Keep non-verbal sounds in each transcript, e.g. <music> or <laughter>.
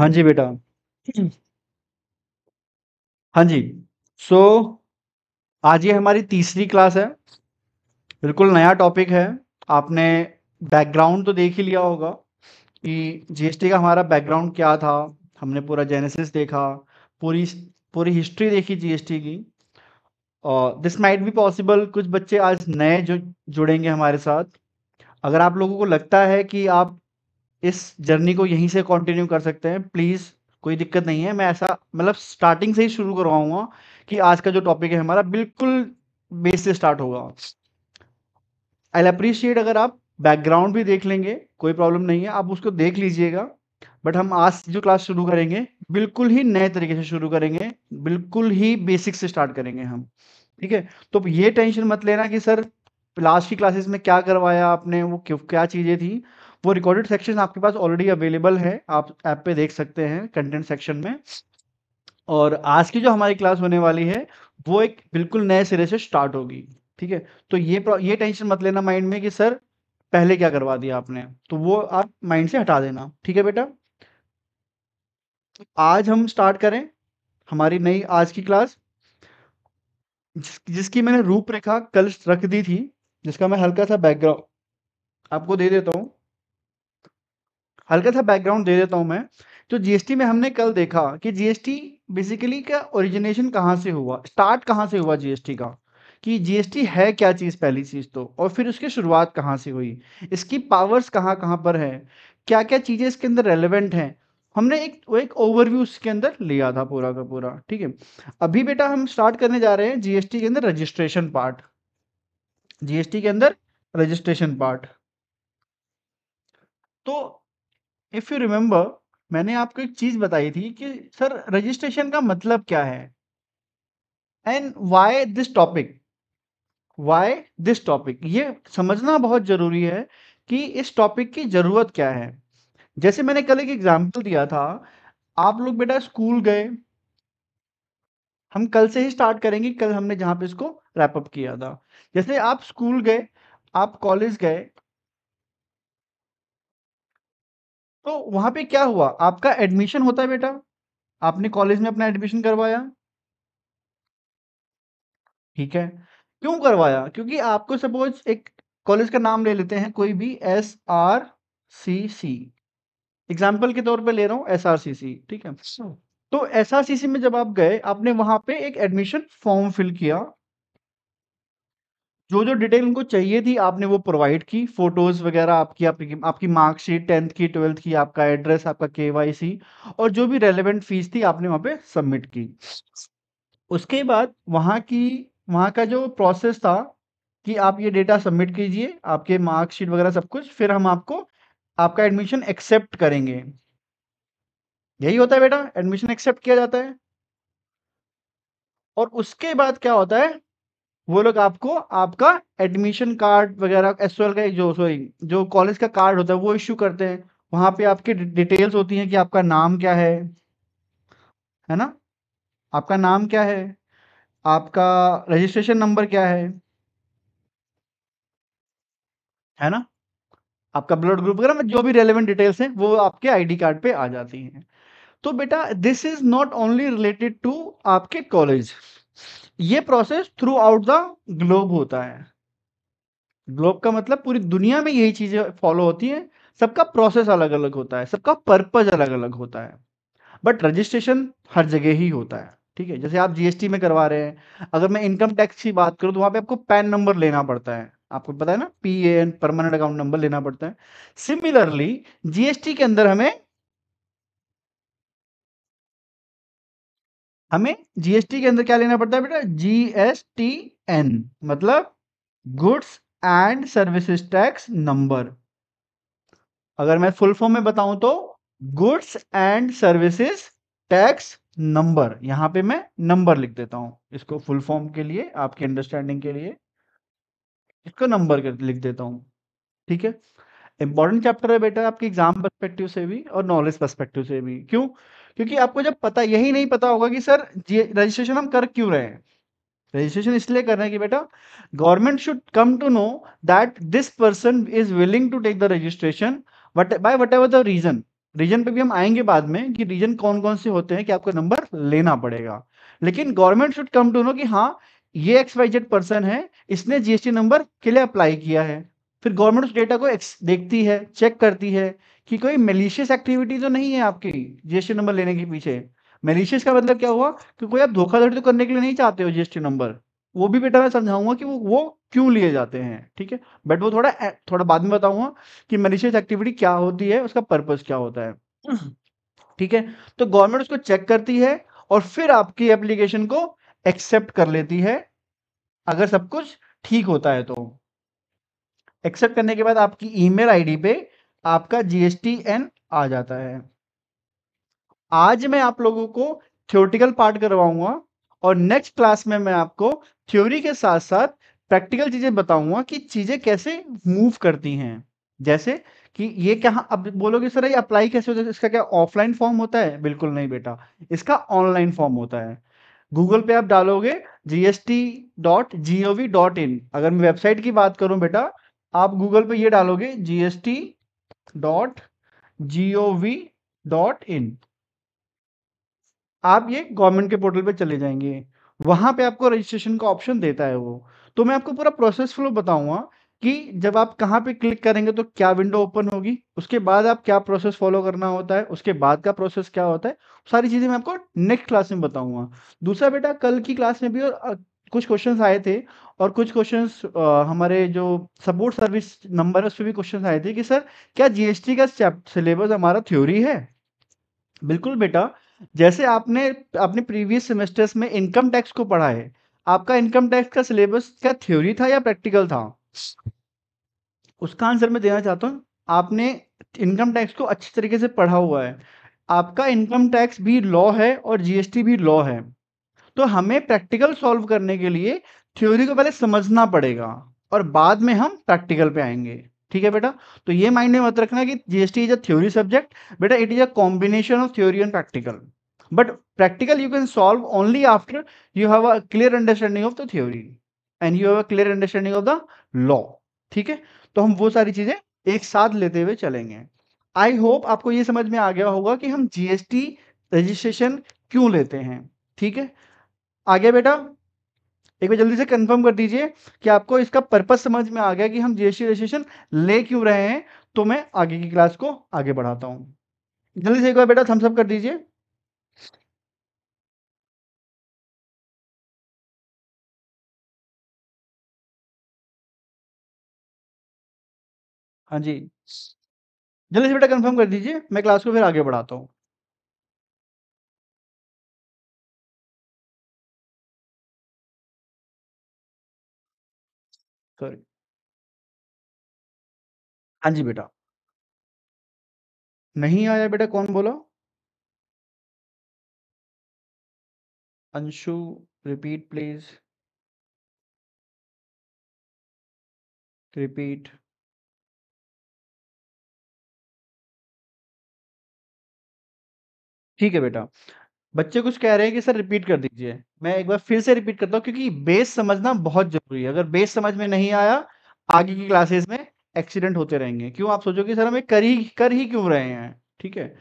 हाँ जी बेटा हाँ जी सो so, आज ये हमारी तीसरी क्लास है बिल्कुल नया टॉपिक है आपने बैकग्राउंड तो देख ही लिया होगा कि जीएसटी का हमारा बैकग्राउंड क्या था हमने पूरा जेनेसिस देखा पूरी पूरी हिस्ट्री देखी जीएसटी की और दिस माइट भी पॉसिबल कुछ बच्चे आज नए जो जुड़ेंगे हमारे साथ अगर आप लोगों को लगता है कि आप इस जर्नी को यहीं से कंटिन्यू कर सकते हैं प्लीज़ कोई दिक्कत नहीं है मैं ऐसा मतलब स्टार्टिंग से ही शुरू करवाऊंगा कि आज का जो टॉपिक है हमारा बिल्कुल बेस से स्टार्ट होगा आई अप्रिशिएट अगर आप बैकग्राउंड भी देख लेंगे कोई प्रॉब्लम नहीं है आप उसको देख लीजिएगा बट हम आज जो क्लास शुरू करेंगे बिल्कुल ही नए तरीके से शुरू करेंगे बिल्कुल ही बेसिक से स्टार्ट करेंगे हम ठीक है तो ये टेंशन मत लेना कि सर लास्ट की क्लासेस में क्या करवाया आपने वो क्या चीज़ें थी वो रिकॉर्डेड सेक्शन आपके पास ऑलरेडी अवेलेबल है आप ऐप पे देख सकते हैं कंटेंट सेक्शन में और आज की जो हमारी क्लास होने वाली है वो एक बिल्कुल नए सिरे से स्टार्ट होगी ठीक है तो ये ये टेंशन मत लेना माइंड में कि सर पहले क्या करवा दिया आपने तो वो आप माइंड से हटा देना ठीक है बेटा आज हम स्टार्ट करें हमारी नई आज की क्लास जिस, जिसकी मैंने रूपरेखा कल रख दी थी जिसका मैं हल्का सा बैकग्राउंड आपको दे देता हूँ हल्का सा बैकग्राउंड दे देता हूं मैं तो जीएसटी में हमने कल देखा कि जीएसटी बेसिकली का ओरिजिनेशन कहाँ से हुआ स्टार्ट कहाँ से हुआ जीएसटी का कि जीएसटी है क्या चीज़ पहली चीज़ तो और फिर उसकी शुरुआत कहाँ से हुई इसकी पावर्स कहाँ कहाँ पर है क्या क्या चीज़ें इसके अंदर रेलिवेंट हैं हमने एक वो एक ओवरव्यू उसके अंदर लिया था पूरा का पूरा ठीक है अभी बेटा हम स्टार्ट करने जा रहे हैं जीएसटी के अंदर रजिस्ट्रेशन पार्ट जीएसटी के अंदर रजिस्ट्रेशन पार्ट तो इफ यू रिमेम्बर मैंने आपको एक चीज बताई थी कि सर रजिस्ट्रेशन का मतलब क्या है and why this topic why this topic ये समझना बहुत जरूरी है कि इस टॉपिक की जरूरत क्या है जैसे मैंने कल एक एग्जाम्पल दिया था आप लोग बेटा स्कूल गए हम कल से ही स्टार्ट करेंगे कल हमने जहां पे इसको रैपअप किया था जैसे आप स्कूल गए आप कॉलेज गए तो वहां पे क्या हुआ आपका एडमिशन होता है बेटा आपने कॉलेज में अपना एडमिशन करवाया ठीक है क्यों करवाया क्योंकि आपको सपोज एक कॉलेज का नाम ले लेते हैं कोई भी S R C C example के तौर पे ले रहा हूँ एस आर सी सी ठीक है अच्छा। तो एस आर सी सी में जब आप गए आपने वहां पे एक एडमिशन फॉर्म फिल किया जो जो डिटेल उनको चाहिए थी आपने वो प्रोवाइड की फोटोज वगैरह आपकी आपकी आपकी मार्कशीट टेंथ की ट्वेल्थ की आपका एड्रेस आपका के और जो भी रेलिवेंट फीस थी आपने वहाँ पे सबमिट की उसके बाद वहाँ की वहाँ का जो प्रोसेस था कि आप ये डेटा सबमिट कीजिए आपके मार्कशीट वगैरह सब कुछ फिर हम आपको आपका एडमिशन एक्सेप्ट करेंगे यही होता है बेटा एडमिशन एक्सेप्ट किया जाता है और उसके बाद क्या होता है वो लोग आपको आपका एडमिशन कार्ड वगैरह एस का जो सॉरी जो कॉलेज का कार्ड होता है वो इश्यू करते हैं वहां पे आपकी डिटेल्स होती हैं कि आपका नाम क्या है है ना आपका नाम क्या है आपका रजिस्ट्रेशन नंबर क्या है है ना आपका ब्लड ग्रुप वगैरह जो भी रेलेवेंट डिटेल्स हैं वो आपके आईडी कार्ड पे आ जाती हैं तो बेटा this is not only related to आपके कॉलेज ये process throughout the globe होता है ग्लोब का मतलब पूरी दुनिया में यही चीजें फॉलो होती हैं सबका प्रोसेस अलग अलग होता है सबका पर्पज अलग अलग होता है बट रजिस्ट्रेशन हर जगह ही होता है ठीक है जैसे आप जीएसटी में करवा रहे हैं अगर मैं इनकम टैक्स की बात करूं तो वहां पे आपको पैन नंबर लेना पड़ता है आपको पता है ना P A N permanent account number लेना पड़ता है सिमिलरली जीएसटी के अंदर हमें हमें जीएसटी के अंदर क्या लेना पड़ता है बेटा जीएसटी एन मतलब goods and services tax number अगर मैं फुल फॉर्म में बताऊं तो goods and services tax number यहां पे मैं नंबर लिख देता हूं इसको फुल फॉर्म के लिए आपके अंडरस्टैंडिंग के लिए इसको नंबर कर लिख देता हूं ठीक है इंपॉर्टेंट चैप्टर है बेटा आपके एग्जाम परस्पेक्टिव से भी और नॉलेज परस्पेक्टिव से भी क्यों क्योंकि आपको जब पता यही नहीं पता होगा कि सर रजिस्ट्रेशन हम कर क्यों रहे हैं रजिस्ट्रेशन इसलिए कर रहे हैं कि बेटा government should come to know that this person is willing to take the registration what by whatever the reason reason पे भी हम आएंगे बाद में कि रीजन कौन कौन से होते हैं कि आपको नंबर लेना पड़ेगा लेकिन government should come to know कि हाँ ये एक्स वाई जेड पर्सन है इसने जीएसटी नंबर के लिए अप्लाई किया है फिर गवर्नमेंट उस डेटा को देखती है चेक करती है कि कोई मेलिशियस एक्टिविटी तो नहीं है आपकी जीएसटी नंबर लेने के पीछे मेलिशियस का मतलब क्या हुआ कि कोई आप धोखाधड़ी तो करने के लिए नहीं चाहते हो जीएसटी नंबर वो भी बेटा मैं समझाऊंगा कि वो वो क्यों लिए जाते हैं ठीक है बट वो थोड़ा थोड़ा बाद में बताऊंगा कि मेलिशियस एक्टिविटी क्या होती है उसका पर्पज क्या होता है <clears throat> ठीक है तो गवर्नमेंट उसको चेक करती है और फिर आपकी एप्लीकेशन को एक्सेप्ट कर लेती है अगर सब कुछ ठीक होता है तो एक्सेप्ट करने के बाद आपकी ईमेल आईडी पे आपका जीएसटी एन आ जाता है आज मैं आप लोगों को थ्योरिटिकल पार्ट करवाऊंगा और नेक्स्ट क्लास में मैं आपको थ्योरी के साथ साथ प्रैक्टिकल चीजें बताऊंगा कि चीजें कैसे मूव करती हैं जैसे कि ये क्या अब बोलोगे सर ये अप्लाई कैसे होता है इसका क्या ऑफलाइन फॉर्म होता है बिल्कुल नहीं बेटा इसका ऑनलाइन फॉर्म होता है गूगल पे आप डालोगे GST dot G O V dot in अगर मैं वेबसाइट की बात करूं बेटा आप गूगल पे ये डालोगे GST dot gov dot in आप ये गवर्नमेंट के पोर्टल पे चले जाएंगे वहां पे आपको रजिस्ट्रेशन का ऑप्शन देता है वो तो मैं आपको पूरा प्रोसेस फ्लो बताऊंगा कि जब आप कहाँ पे क्लिक करेंगे तो क्या विंडो ओपन होगी उसके बाद आप क्या प्रोसेस फॉलो करना होता है उसके बाद का प्रोसेस क्या होता है सारी चीजें मैं आपको नेक्स्ट क्लास में बताऊंगा दूसरा बेटा कल की क्लास में भी और कुछ क्वेश्चंस आए थे और कुछ क्वेश्चंस हमारे जो सपोर्ट सर्विस नंबर है उस पर भी क्वेश्चंस आए थे कि सर क्या जीएसटी का सिलेबस हमारा थ्योरी है बिल्कुल बेटा जैसे आपने अपने प्रीवियस सेमेस्टर्स में इनकम टैक्स को पढ़ा है आपका इनकम टैक्स का सिलेबस क्या थ्योरी था या प्रैक्टिकल था उसका आंसर मैं देना चाहता हूँ आपने इनकम टैक्स को अच्छे तरीके से पढ़ा हुआ है आपका इनकम टैक्स भी लॉ है और जीएसटी भी लॉ है तो हमें प्रैक्टिकल सॉल्व करने के लिए थ्योरी को पहले समझना पड़ेगा और बाद में हम प्रैक्टिकल पे आएंगे ठीक है बेटा तो ये माइंड में मत रखना कि GST is a theory subject बेटा it is a combination of theory and practical but practical you can solve only after you have a clear understanding of the theory and you have a clear understanding of the law ठीक है तो हम वो सारी चीजें एक साथ लेते हुए चलेंगे आई होप आपको ये समझ में आ गया होगा कि हम जीएसटी रजिस्ट्रेशन क्यों लेते हैं ठीक है आ गया बेटा एक बार जल्दी से कंफर्म कर दीजिए कि आपको इसका पर्पस समझ में आ गया कि हम जीएसटी रजिस्ट्रेशन ले क्यों रहे हैं तो मैं आगे की क्लास को आगे बढ़ाता हूं जल्दी से एक बार बेटा थम्सअप कर दीजिए हाँ जी जल्दी से बेटा कंफर्म कर दीजिए मैं क्लास को फिर आगे बढ़ाता हूँ सॉरी हाँ जी बेटा। नहीं आया बेटा कौन बोला? Anshu repeat please. रिपीट। ठीक है बेटा। बच्चे कुछ कह रहे हैं कि सर रिपीट कर दीजिए मैं एक बार फिर से रिपीट करता हूँ क्योंकि बेस समझना बहुत जरूरी है अगर बेस समझ में नहीं आया आगे की क्लासेस में एक्सीडेंट होते रहेंगे क्यों आप सोचोगे सर हमें कर ही कर ही क्यों रहे हैं ठीक है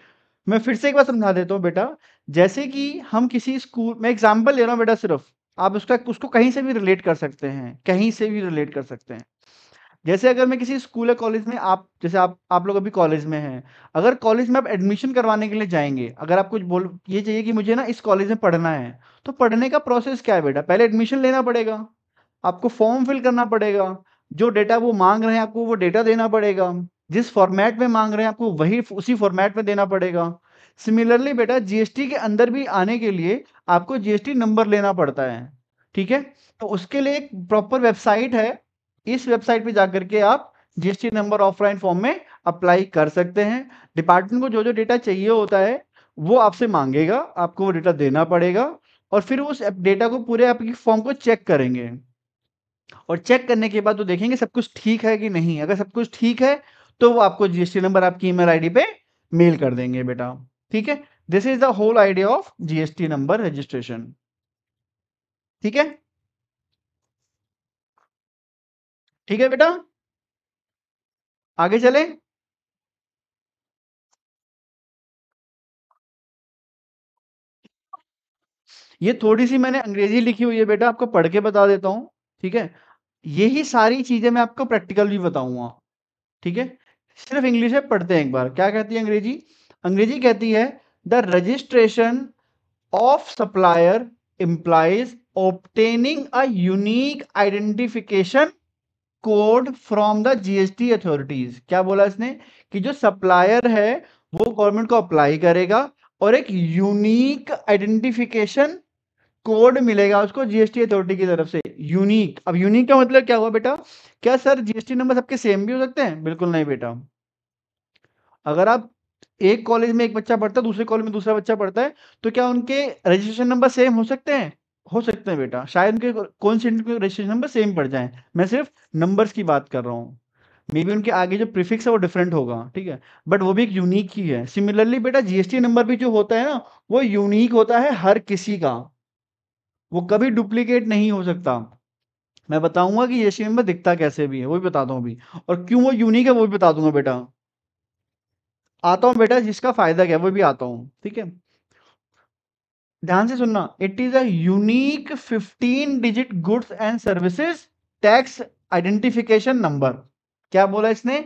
मैं फिर से एक बार समझा देता हूँ बेटा जैसे कि हम किसी स्कूल मैं एग्जाम्पल ले रहा हूँ बेटा सिर्फ आप उसका उसको कहीं से भी रिलेट कर सकते हैं कहीं से भी रिलेट कर सकते हैं जैसे अगर मैं किसी स्कूल या कॉलेज में आप जैसे आप आप लोग अभी कॉलेज में हैं अगर कॉलेज में आप एडमिशन करवाने के लिए जाएंगे अगर आप कुछ बोल ये चाहिए कि मुझे ना इस कॉलेज में पढ़ना है तो पढ़ने का प्रोसेस क्या है बेटा पहले एडमिशन लेना पड़ेगा आपको फॉर्म फिल करना पड़ेगा जो डेटा वो मांग रहे हैं आपको वो डेटा देना पड़ेगा जिस फॉर्मेट में मांग रहे हैं आपको वही उसी फॉर्मेट में देना पड़ेगा सिमिलरली बेटा जीएसटी के अंदर भी आने के लिए आपको जीएसटी नंबर लेना पड़ता है ठीक है तो उसके लिए एक प्रॉपर वेबसाइट है इस वेबसाइट पे जाकर के आप जीएसटी नंबर ऑफलाइन फॉर्म में अप्लाई कर सकते हैं डिपार्टमेंट को जो जो डेटा चाहिए होता है वो आपसे मांगेगा आपको वो डेटा देना पड़ेगा और फिर उस डेटा को पूरे आपकी फॉर्म को चेक करेंगे और चेक करने के बाद वो तो देखेंगे सब कुछ ठीक है कि नहीं अगर सब कुछ ठीक है तो वो आपको जीएसटी नंबर आपकी ईमेल आईडी पे मेल कर देंगे बेटा ठीक है this is the whole idea of GST number registration ठीक है ठीक है बेटा आगे चले ये थोड़ी सी मैंने अंग्रेजी लिखी हुई है बेटा आपको पढ़ के बता देता हूं ठीक है यही सारी चीजें मैं आपको प्रैक्टिकल भी बताऊंगा ठीक है सिर्फ इंग्लिश में पढ़ते हैं एक बार क्या कहती है अंग्रेजी अंग्रेजी कहती है the registration of supplier implies obtaining a unique identification code from the GST authorities क्या बोला इसने कि जो सप्लायर है वो गवर्नमेंट को अप्लाई करेगा और एक यूनिक आइडेंटिफिकेशन कोड मिलेगा उसको जीएसटी अथॉरिटी की तरफ से यूनिक अब यूनिक का मतलब क्या हुआ बेटा क्या सर जीएसटी नंबर सबके सेम भी हो सकते हैं बिल्कुल नहीं बेटा अगर आप एक कॉलेज में एक बच्चा पढ़ता है दूसरे कॉलेज में दूसरा बच्चा पढ़ता है तो क्या उनके रजिस्ट्रेशन नंबर सेम हो सकते हैं हो सकते हैं बेटा शायद उनके कौन से रजिस्ट्रेशन नंबर सेम पड़ जाए मैं सिर्फ नंबर्स की बात कर रहा हूँ मे बी उनके आगे जो प्रीफिक्स है वो डिफरेंट होगा ठीक है बट वो भी एक यूनिक ही है सिमिलरली बेटा जीएसटी नंबर भी जो होता है ना वो यूनिक होता है हर किसी का वो कभी डुप्लीकेट नहीं हो सकता मैं बताऊंगा कि जीएसटी नंबर दिखता कैसे भी है वो भी बता हूँ अभी और क्यों वो यूनिक है वो भी बता दूंगा बेटा आता हूँ बेटा जिसका फायदा क्या है वो भी आता हूँ ठीक है ध्यान से सुनना it is a fifteen digit goods and services tax identification number क्या बोला इसने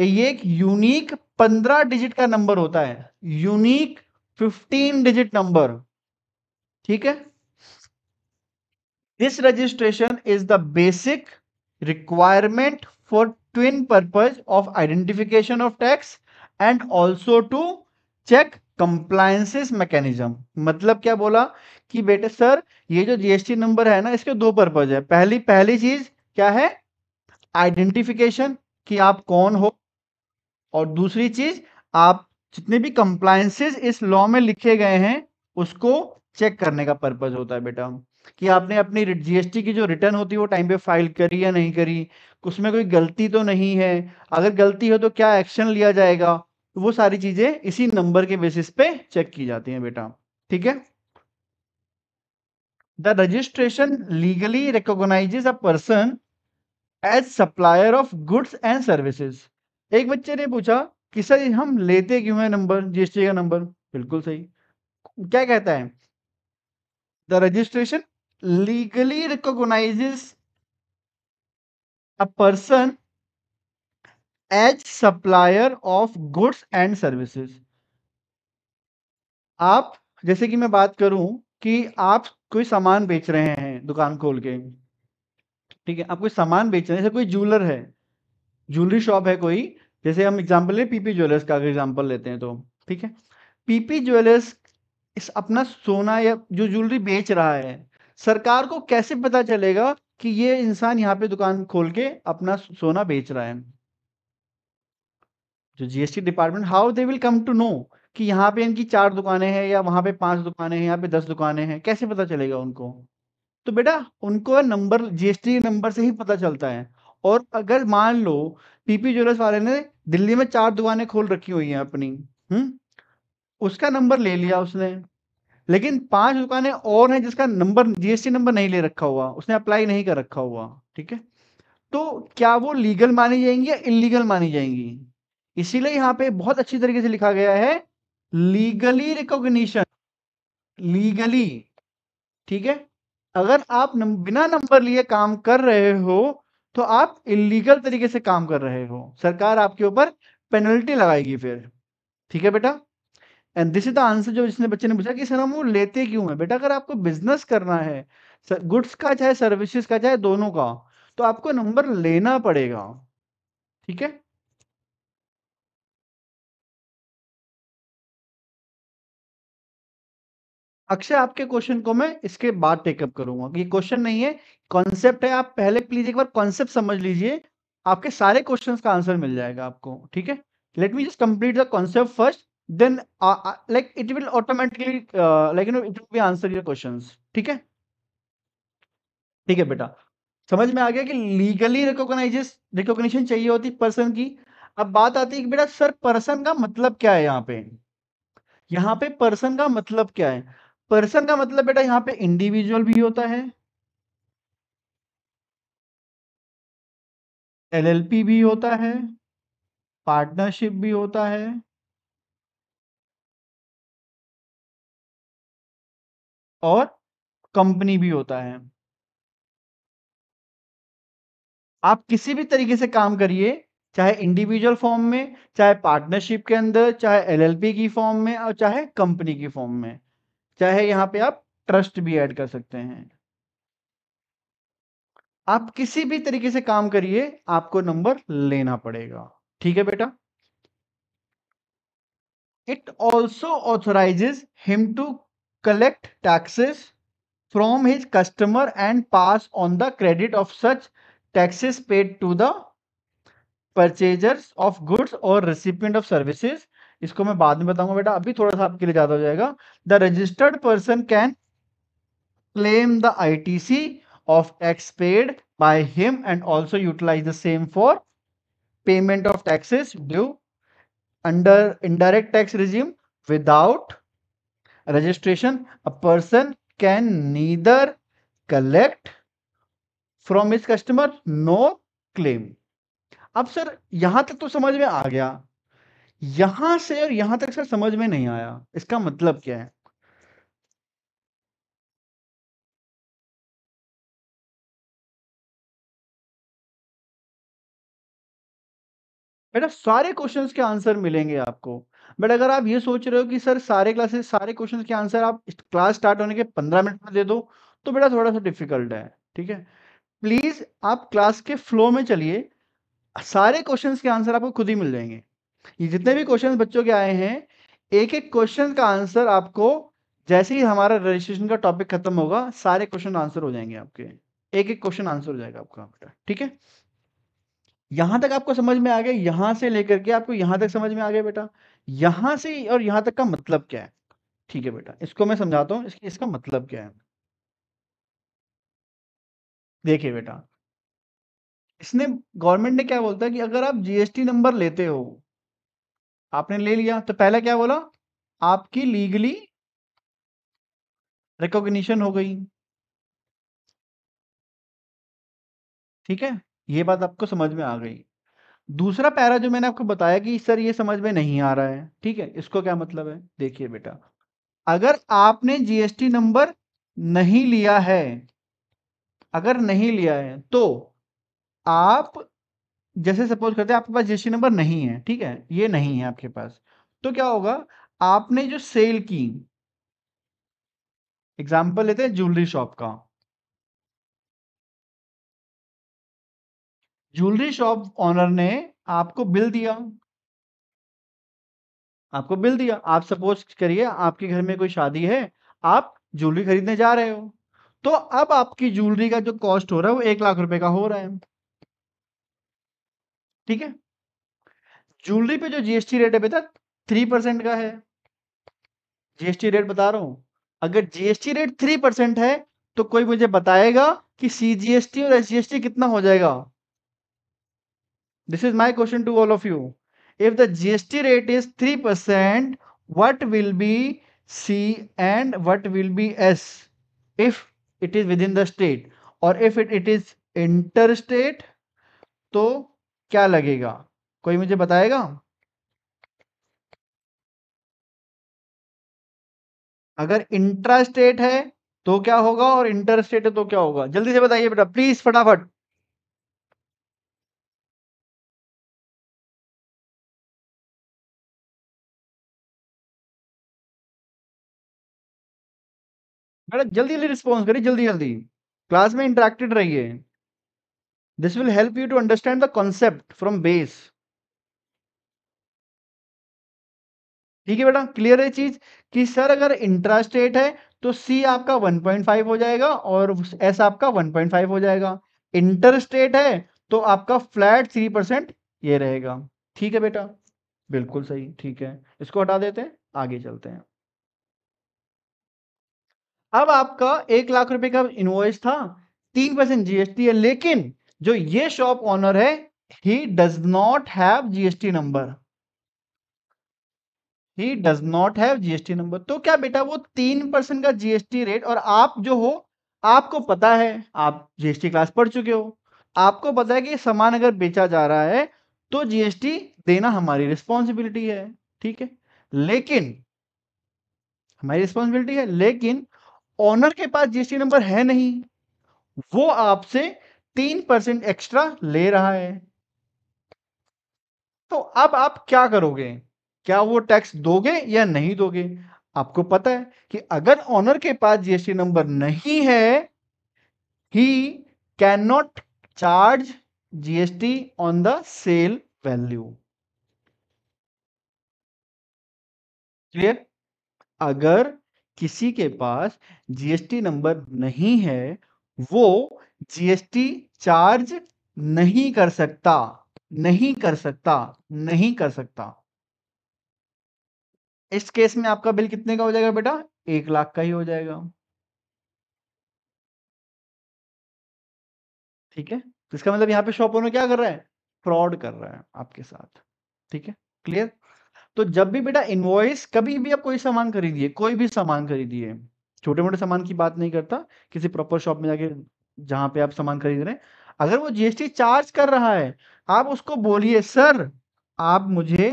ये एक यूनिक पंद्रह डिजिट का नंबर होता है यूनिक फिफ्टीन डिजिट नंबर ठीक है this registration is the basic requirement for twin purpose of identification of tax and also to check compliances mechanism मतलब क्या बोला कि बेटे सर ये जो जीएसटी नंबर है ना इसके दो पर्पज है पहली पहली चीज क्या है आइडेंटिफिकेशन कि आप कौन हो और दूसरी चीज आप जितने भी कंप्लायसेज इस लॉ में लिखे गए हैं उसको चेक करने का पर्पज होता है बेटा कि आपने अपनी जीएसटी की जो रिटर्न होती है वो टाइम पे फाइल करी या नहीं करी उसमें कोई गलती तो नहीं है अगर गलती हो तो क्या एक्शन लिया जाएगा तो वो सारी चीजें इसी नंबर के बेसिस पे चेक की जाती हैं बेटा ठीक है the registration legally recognize a person as supplier of goods and services एक बच्चे ने पूछा कि सर हम लेते क्यों है नंबर जीएसटी का नंबर बिल्कुल सही क्या कहता है the registration legally recognize a person as supplier of goods and services आप जैसे कि मैं बात करूं कि आप कोई सामान बेच रहे हैं दुकान खोल के ठीक है आप कोई सामान बेच रहे हैं जैसे कोई ज्वेलर है ज्वेलरी शॉप है कोई जैसे हम एग्जाम्पल ले पीपी ज्वेलर्स का अगर एग्जाम्पल लेते हैं तो ठीक है पीपी ज्वेलर्स इस अपना सोना या जो ज्वेलरी बेच रहा है सरकार को कैसे पता चलेगा कि ये इंसान यहाँ पे दुकान खोल के अपना सोना बेच रहा है जो GST department how they will come to know कि यहाँ पे इनकी चार दुकानें हैं या वहां पे पांच दुकानें हैं यहाँ पे दस दुकानें हैं कैसे पता चलेगा उनको तो बेटा उनको नंबर जीएसटी नंबर से ही पता चलता है और अगर मान लो पीपी ज्वेलर्स वाले ने दिल्ली में चार दुकानें खोल रखी हुई हैं अपनी हम्म उसका नंबर ले लिया उसने लेकिन पांच दुकानें और हैं जिसका नंबर जीएसटी नंबर नहीं ले रखा हुआ उसने अप्लाई नहीं कर रखा हुआ ठीक है तो क्या वो लीगल मानी जाएंगी या इलीगल मानी जाएंगी इसीलिए यहां पे बहुत अच्छी तरीके से लिखा गया है लीगली रिकॉग्निशन लीगली ठीक है अगर आप नम, बिना नंबर लिए काम कर रहे हो तो आप इलीगल तरीके से काम कर रहे हो सरकार आपके ऊपर पेनल्टी लगाएगी फिर ठीक है बेटा and this is the answer जो जिसने बच्चे ने पूछा कि सर हम वो लेते क्यों है बेटा अगर आपको बिजनेस करना है गुड्स का चाहे सर्विसेज का चाहे दोनों का तो आपको नंबर लेना पड़ेगा ठीक है अक्षय आपके क्वेश्चन को मैं इसके बाद टेकअप करूंगा ये क्वेश्चन नहीं है कॉन्सेप्ट है आप पहले प्लीज एक बार कॉन्सेप्ट समझ लीजिए आपके सारे क्वेश्चन का आंसर मिल जाएगा आपको ठीक है let me just complete the concept first then like it will automatically like you know it be answer your question ठीक है ठीक है बेटा समझ में आ गया कि लीगली रिकोगनाइजेस रिकोगशन चाहिए होती पर्सन की अब बात आती है कि बेटा सर पर्सन का मतलब क्या है यहाँ पे यहाँ पे पर्सन का मतलब क्या है पर्सन का मतलब बेटा यहां पे इंडिविजुअल भी होता है एलएलपी भी होता है पार्टनरशिप भी होता है और कंपनी भी होता है आप किसी भी तरीके से काम करिए चाहे इंडिविजुअल फॉर्म में चाहे पार्टनरशिप के अंदर चाहे एलएलपी की फॉर्म में और चाहे कंपनी की फॉर्म में चाहे यहां पे आप ट्रस्ट भी ऐड कर सकते हैं आप किसी भी तरीके से काम करिए आपको नंबर लेना पड़ेगा ठीक है बेटा it also authorizes him to collect taxes from his customer and pass on the credit of such taxes paid to the purchasers of goods और recipient ऑफ सर्विसेज इसको मैं बाद में बताऊंगा बेटा अभी थोड़ा सा आपके लिए ज्यादा हो जाएगा the registered person can claim the I T C of tax paid by him and also utilise the same for payment of taxes due under indirect tax regime without registration a person can neither collect from is customer no claim अब sir यहां तक तो समझ में आ गया यहां से और यहां तक सर समझ में नहीं आया इसका मतलब क्या है बेटा सारे क्वेश्चंस के आंसर मिलेंगे आपको बट अगर आप ये सोच रहे हो कि सर सारे क्लासेस सारे क्वेश्चंस के आंसर आप क्लास स्टार्ट होने के पंद्रह मिनट में दे दो तो बेटा थोड़ा सा डिफिकल्ट है ठीक है प्लीज आप क्लास के फ्लो में चलिए सारे क्वेश्चंस के आंसर आपको खुद ही मिल जाएंगे ये जितने भी क्वेश्चन बच्चों के आए हैं एक एक क्वेश्चन का आंसर आपको जैसे ही हमारा रजिस्ट्रेशन का टॉपिक खत्म होगा सारे क्वेश्चन आंसर हो जाएंगे आपके एक एक क्वेश्चन आंसर हो जाएगा आपका बेटा ठीक है यहां तक आपको समझ में आ गया यहां से लेकर के आपको यहां तक समझ में आ गया बेटा यहां से और यहां तक का मतलब क्या है ठीक है बेटा इसको मैं समझाता हूँ इसकी इसका मतलब क्या है देखिए बेटा इसने गवर्नमेंट ने क्या बोलता है कि अगर आप जीएसटी नंबर लेते हो आपने ले लिया तो पहला क्या बोला आपकी लीगली रिकॉग्निशन हो गई ठीक है ये बात आपको समझ में आ गई दूसरा पैरा जो मैंने आपको बताया कि सर ये समझ में नहीं आ रहा है ठीक है इसको क्या मतलब है देखिए बेटा अगर आपने जीएसटी नंबर नहीं लिया है अगर नहीं लिया है तो आप जैसे सपोज करते हैं आपके पास जीएसटी नंबर नहीं है ठीक है ये नहीं है आपके पास तो क्या होगा आपने जो सेल की एग्जाम्पल लेते हैं ज्वेलरी शॉप का ज्वेलरी शॉप ऑनर ने आपको बिल दिया आपको बिल दिया आप सपोज करिए आपके घर में कोई शादी है आप ज्वेलरी खरीदने जा रहे हो तो अब आपकी ज्वेलरी का जो कॉस्ट हो रहा है वो एक लाख रुपए का हो रहा है ठीक है ज्वेलरी पे जो जीएसटी रेट है बेटा थ्री परसेंट का है जीएसटी रेट बता रहा हूं अगर जीएसटी रेट थ्री परसेंट है तो कोई मुझे बताएगा कि सीजीएसटी और एसजीएसटी कितना हो जाएगा this is my question to all of you if the GST rate is three percent what will be C and what will be S if it is within the state और if it it is inter state तो क्या लगेगा कोई मुझे बताएगा अगर intra state है तो क्या होगा और इंटर स्टेट है तो क्या होगा जल्दी से बताइए बेटा प्लीज फटाफट बेटा जल्दी जल्दी रिस्पॉन्स करिए जल्दी जल्दी क्लास में इंटरेक्टेड रहिए This will help you to understand the concept from base. ठीक है बेटा क्लियर है चीज कि सर अगर रेट है तो सी आपका 1.5 हो जाएगा और एस आपका 1.5 हो जाएगा इंटरस्टेट है तो आपका फ्लैट थ्री परसेंट ये रहेगा ठीक है बेटा बिल्कुल सही ठीक है इसको हटा देते हैं आगे चलते हैं अब आपका एक लाख रुपए का इन्वॉइस था तीन परसेंट जीएसटी है लेकिन जो ये शॉप ऑनर है he does not have GST number he does not have GST number तो क्या बेटा वो तीन परसेंट का जीएसटी रेट और आप जो हो आपको पता है आप जीएसटी क्लास पढ़ चुके हो आपको पता है कि सामान अगर बेचा जा रहा है तो जीएसटी देना हमारी रिस्पॉन्सिबिलिटी है ठीक है लेकिन हमारी रिस्पॉन्सिबिलिटी है लेकिन ऑनर के पास जीएसटी नंबर है नहीं वो आपसे तीन परसेंट एक्स्ट्रा ले रहा है तो अब आप क्या करोगे क्या वो टैक्स दोगे या नहीं दोगे आपको पता है कि अगर ऑनर के पास जीएसटी नंबर नहीं है he can not charge GST on the sale value clear अगर किसी के पास जीएसटी नंबर नहीं है वो जीएसटी चार्ज नहीं कर सकता नहीं कर सकता नहीं कर सकता इस केस में आपका बिल कितने का हो जाएगा बेटा एक लाख का ही हो जाएगा ठीक है तो इसका मतलब यहाँ पे शॉप ओनर क्या कर रहा है फ्रॉड कर रहा है आपके साथ ठीक है क्लियर तो जब भी बेटा इनवॉइस कभी भी आप कोई सामान खरीदिए कोई भी सामान खरीदिए छोटे मोटे सामान की बात नहीं करता किसी प्रॉपर शॉप में जाके जहां पे आप सामान खरीद रहे हैं अगर वो जीएसटी चार्ज कर रहा है आप उसको बोलिए सर आप मुझे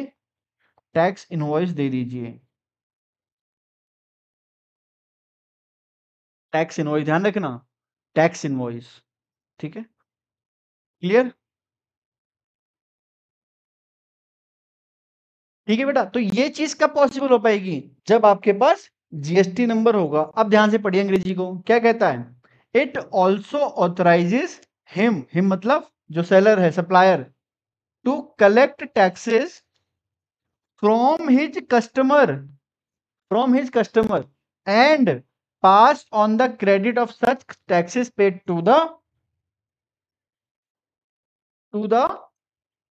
टैक्स इनवॉइस दे दीजिए टैक्स इनवॉइस ध्यान रखना टैक्स इनवॉइस ठीक है क्लियर ठीक है बेटा तो ये चीज कब पॉसिबल हो पाएगी जब आपके पास जीएसटी नंबर होगा अब ध्यान से पढ़िए अंग्रेजी को क्या कहता है it also authorizes him him मतलब जो सेलर है supplier to collect taxes from his customer from his customer and pass on the credit of such taxes paid to the to the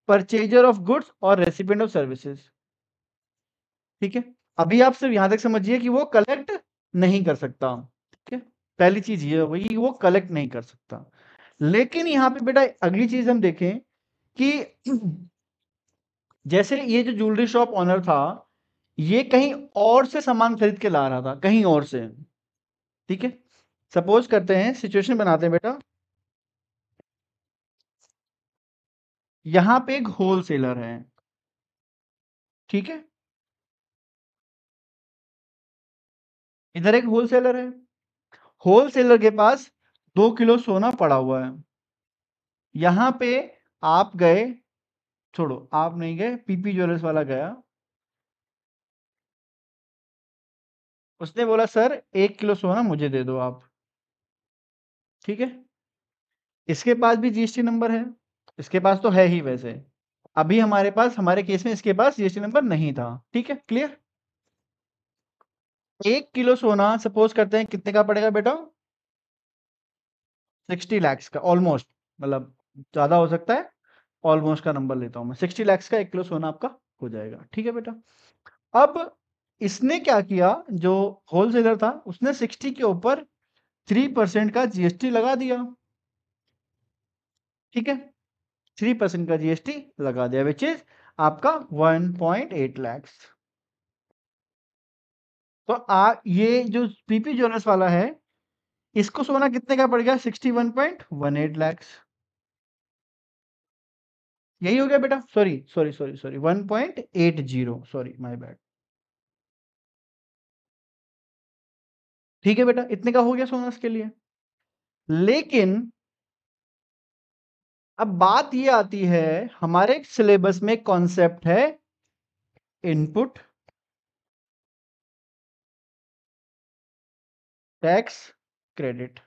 purchaser of goods और recipient of services ठीक है अभी आप सिर्फ यहां तक समझिए कि वो कलेक्ट नहीं कर सकता ठीक है पहली चीज ये हो गई वो कलेक्ट नहीं कर सकता लेकिन यहाँ पे बेटा अगली चीज हम देखें कि <clears throat> जैसे ये जो ज्वेलरी शॉप ऑनर था ये कहीं और से सामान खरीद के ला रहा था कहीं और से ठीक है सपोज करते हैं सिचुएशन बनाते हैं बेटा यहां पे एक होल सेलर है ठीक है इधर एक होल सेलर है होलसेलर के पास दो किलो सोना पड़ा हुआ है यहां पे आप गए छोड़ो आप नहीं गए पीपी ज्वेलर्स वाला गया उसने बोला सर एक किलो सोना मुझे दे दो आप ठीक है इसके पास भी जीएसटी नंबर है इसके पास तो है ही वैसे अभी हमारे पास हमारे केस में इसके पास जीएसटी नंबर नहीं था ठीक है क्लियर एक किलो सोना सपोज करते हैं कितने का पड़ेगा बेटा सिक्सटी लैक्स का ऑलमोस्ट मतलब ज्यादा हो सकता है ऑलमोस्ट का नंबर लेता हूं मैं सिक्सटी लैक्स का एक किलो सोना आपका हो जाएगा ठीक है बेटा अब इसने क्या किया जो होलसेलर था उसने सिक्सटी के ऊपर थ्री परसेंट का जीएसटी लगा दिया ठीक है थ्री परसेंट का जीएसटी लगा दिया विच इज आपका वन पॉइंट एट लैक्स तो आ ये जो पीपी जोनस वाला है इसको सोना कितने का पड़ गया sixty one point one eight lakhs यही हो गया बेटा sorry sorry sorry sorry one point eight zero sorry my bad ठीक है बेटा इतने का हो गया सोनस के लिए लेकिन अब बात ये आती है हमारे सिलेबस में कॉन्सेप्ट है इनपुट टैक्स क्रेडिट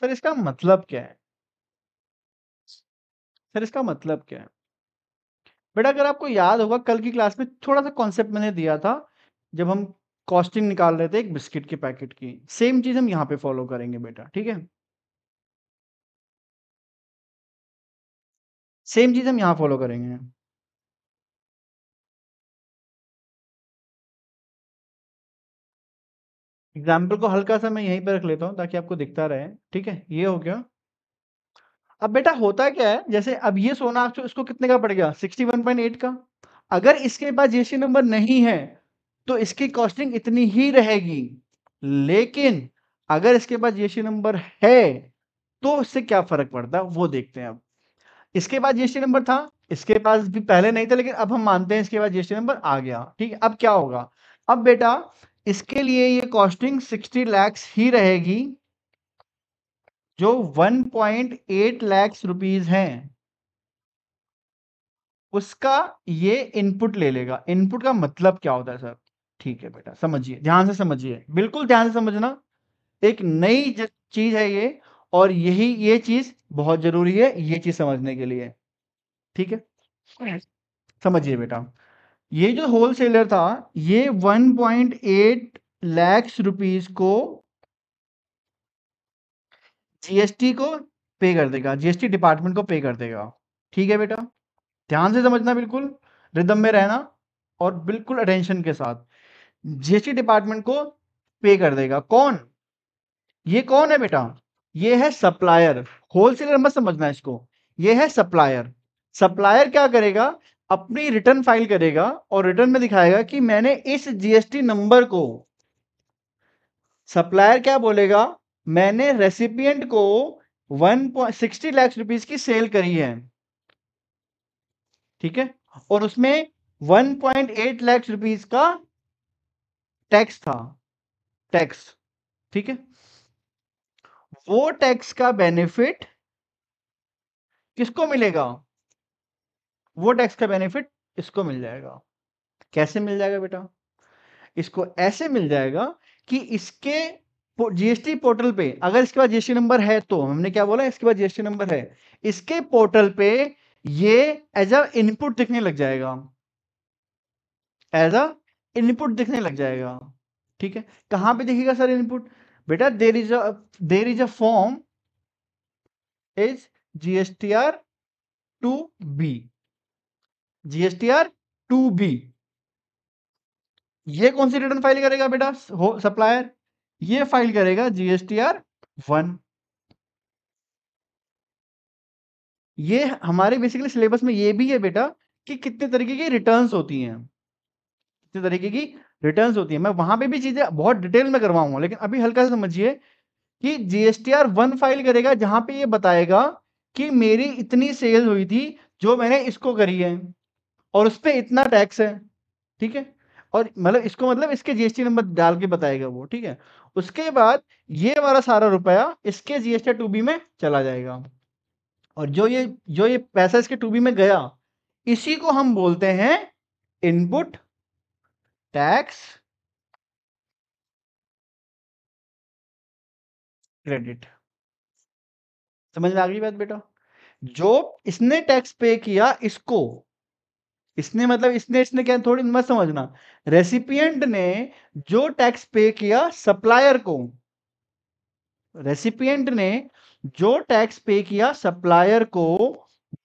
सर इसका मतलब क्या है सर इसका मतलब क्या है बेटा अगर आपको याद होगा कल की क्लास में थोड़ा सा कॉन्सेप्ट मैंने दिया था जब हम कॉस्टिंग निकाल रहे थे एक बिस्किट के पैकेट की सेम चीज हम यहाँ पे फॉलो करेंगे बेटा ठीक है सेम चीज हम यहाँ फॉलो करेंगे एग्जाम्पल को हल्का सा मैं यहीं पर रख लेता हूँ ताकि आपको दिखता रहे ठीक है ये हो गया अब बेटा होता क्या है जैसे अब ये सोना इसको कितने का पड़ गया सिक्सटी वन पॉइंट एट का अगर इसके पास जीएसटी नंबर नहीं है तो इसकी कॉस्टिंग इतनी ही रहेगी लेकिन अगर इसके पास जीएसटी नंबर है तो इससे क्या फर्क पड़ता है वो देखते हैं अब इसके पास जीएसटी नंबर था इसके पास भी पहले नहीं था लेकिन अब हम मानते हैं इसके पास जीएसटी नंबर आ गया ठीक है अब क्या होगा अब बेटा इसके लिए ये कॉस्टिंग 60 लैक्स ही रहेगी जो 1.8 लैक्स रुपीज है उसका ये इनपुट ले लेगा इनपुट का मतलब क्या होता है सर ठीक है बेटा समझिए ध्यान से समझिए बिल्कुल ध्यान से समझना एक नई चीज है ये और यही ये चीज बहुत जरूरी है ये चीज समझने के लिए ठीक है समझिए बेटा ये जो होलसेलर था ये 1.8 लैक्स रुपीज को जीएसटी को पे कर देगा जीएसटी डिपार्टमेंट को पे कर देगा ठीक है बेटा ध्यान से समझना बिल्कुल रिदम में रहना और बिल्कुल अटेंशन के साथ जीएसटी डिपार्टमेंट को पे कर देगा कौन ये कौन है बेटा ये है सप्लायर होलसेलर मत समझना इसको ये है सप्लायर सप्लायर क्या करेगा अपनी रिटर्न फाइल करेगा और रिटर्न में दिखाएगा कि मैंने इस जीएसटी नंबर को सप्लायर क्या बोलेगा मैंने रेसिपियंट को one point sixty lakh rupees की सेल करी है ठीक है और उसमें one point eight lakh rupees का टैक्स था टैक्स ठीक है वो टैक्स का बेनिफिट किसको मिलेगा वो टैक्स का बेनिफिट इसको मिल जाएगा कैसे मिल जाएगा बेटा इसको ऐसे मिल जाएगा कि इसके जीएसटी पोर्टल पे अगर इसके पास जीएसटी नंबर है तो हमने क्या बोला इसके पास जीएसटी नंबर है इसके पोर्टल पे ये एज अ इनपुट दिखने लग जाएगा एज अ इनपुट दिखने लग जाएगा ठीक है कहां पे दिखेगा सर इनपुट बेटा there is a there is a form is GSTR two B GSTR two B ये कौन सी रिटर्न फाइल करेगा बेटा सप्लायर ये फाइल करेगा जीएसटीआर वन ये हमारे बेसिकली सिलेबस में ये भी है बेटा कि कितने तरीके की रिटर्न्स होती हैं कितने तरीके की रिटर्न्स होती है मैं वहां पे भी चीजें बहुत डिटेल में करवाऊंगा लेकिन अभी हल्का सा समझिए कि जीएसटीआर वन फाइल करेगा जहां पे ये बताएगा कि मेरी इतनी सेल हुई थी जो मैंने इसको करी है और उस पर इतना टैक्स है ठीक है और मतलब इसको मतलब इसके जीएसटी नंबर डाल के बताएगा वो ठीक है उसके बाद ये वाला सारा रुपया इसके जीएसटी टू बी में चला जाएगा और जो ये जो ये पैसा इसके टू बी में गया इसी को हम बोलते हैं इनपुट टैक्स क्रेडिट समझ में आ गई बात बेटा जो इसने टैक्स पे किया इसको इसने मतलब इसने इसने क्या थोड़ी मत समझना रेसिपियंट ने जो टैक्स पे किया सप्लायर को रेसिपियंट ने जो टैक्स पे किया सप्लायर को